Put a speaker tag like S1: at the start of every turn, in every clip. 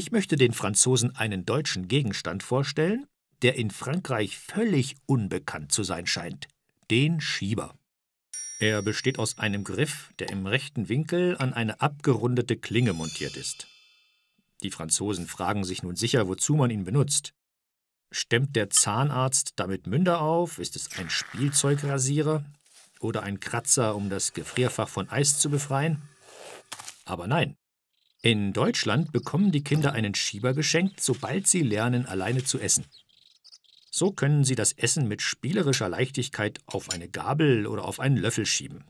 S1: Ich möchte den Franzosen einen deutschen Gegenstand vorstellen, der in Frankreich völlig unbekannt zu sein scheint, den Schieber. Er besteht aus einem Griff, der im rechten Winkel an eine abgerundete Klinge montiert ist. Die Franzosen fragen sich nun sicher, wozu man ihn benutzt. Stemmt der Zahnarzt damit Münder auf? Ist es ein Spielzeugrasierer? Oder ein Kratzer, um das Gefrierfach von Eis zu befreien? Aber nein, in Deutschland bekommen die Kinder einen Schieber geschenkt, sobald sie lernen, alleine zu essen. So können sie das Essen mit spielerischer Leichtigkeit auf eine Gabel oder auf einen Löffel schieben.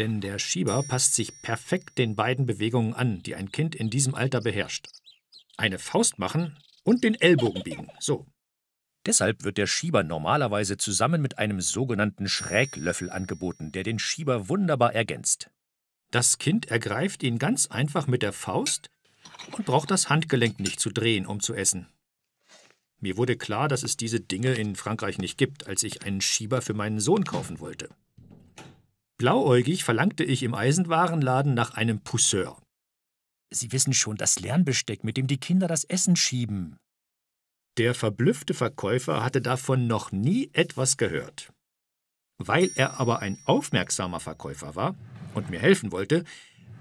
S1: Denn der Schieber passt sich perfekt den beiden Bewegungen an, die ein Kind in diesem Alter beherrscht. Eine Faust machen und den Ellbogen biegen, so. Deshalb wird der Schieber normalerweise zusammen mit einem sogenannten Schräglöffel angeboten, der den Schieber wunderbar ergänzt. Das Kind ergreift ihn ganz einfach mit der Faust und braucht das Handgelenk nicht zu drehen, um zu essen. Mir wurde klar, dass es diese Dinge in Frankreich nicht gibt, als ich einen Schieber für meinen Sohn kaufen wollte. Blauäugig verlangte ich im Eisenwarenladen nach einem Pousseur. Sie wissen schon, das Lernbesteck, mit dem die Kinder das Essen schieben. Der verblüffte Verkäufer hatte davon noch nie etwas gehört. Weil er aber ein aufmerksamer Verkäufer war und mir helfen wollte,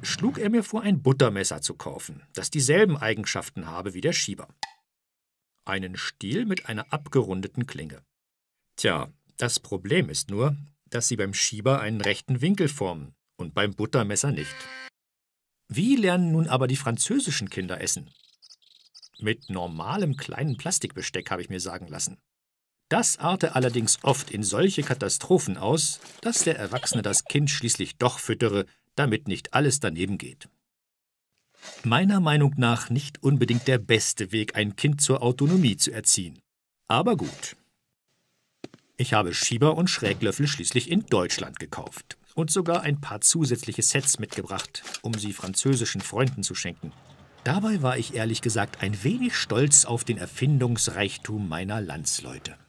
S1: schlug er mir vor, ein Buttermesser zu kaufen, das dieselben Eigenschaften habe wie der Schieber. Einen Stiel mit einer abgerundeten Klinge. Tja, das Problem ist nur, dass sie beim Schieber einen rechten Winkel formen und beim Buttermesser nicht. Wie lernen nun aber die französischen Kinder essen? Mit normalem kleinen Plastikbesteck habe ich mir sagen lassen. Das arte allerdings oft in solche Katastrophen aus, dass der Erwachsene das Kind schließlich doch füttere, damit nicht alles daneben geht. Meiner Meinung nach nicht unbedingt der beste Weg, ein Kind zur Autonomie zu erziehen. Aber gut. Ich habe Schieber und Schräglöffel schließlich in Deutschland gekauft und sogar ein paar zusätzliche Sets mitgebracht, um sie französischen Freunden zu schenken. Dabei war ich ehrlich gesagt ein wenig stolz auf den Erfindungsreichtum meiner Landsleute.